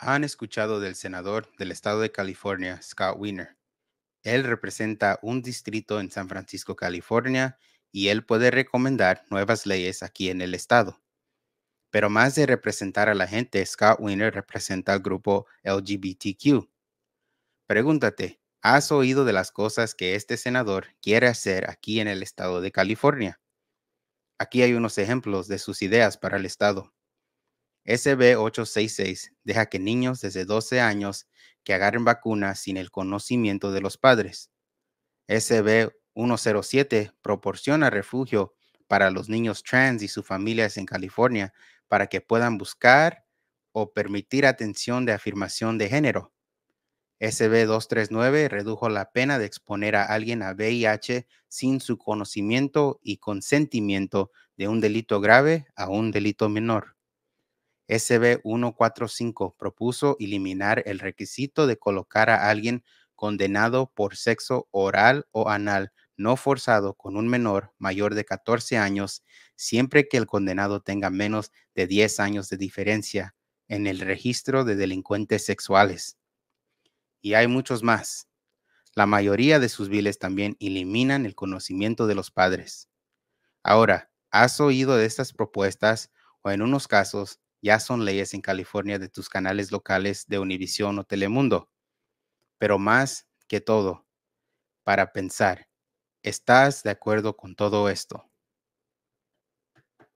han escuchado del senador del estado de California, Scott Wiener. Él representa un distrito en San Francisco, California, y él puede recomendar nuevas leyes aquí en el estado. Pero más de representar a la gente, Scott Wiener representa al grupo LGBTQ. Pregúntate, ¿has oído de las cosas que este senador quiere hacer aquí en el estado de California? Aquí hay unos ejemplos de sus ideas para el estado. SB 866 deja que niños desde 12 años que agarren vacunas sin el conocimiento de los padres. SB 107 proporciona refugio para los niños trans y sus familias en California para que puedan buscar o permitir atención de afirmación de género. SB 239 redujo la pena de exponer a alguien a VIH sin su conocimiento y consentimiento de un delito grave a un delito menor. SB 145 propuso eliminar el requisito de colocar a alguien condenado por sexo oral o anal no forzado con un menor mayor de 14 años, siempre que el condenado tenga menos de 10 años de diferencia en el registro de delincuentes sexuales. Y hay muchos más. La mayoría de sus viles también eliminan el conocimiento de los padres. Ahora, ¿has oído de estas propuestas o en unos casos ya son leyes en California de tus canales locales de Univisión o Telemundo. Pero más que todo, para pensar, ¿estás de acuerdo con todo esto?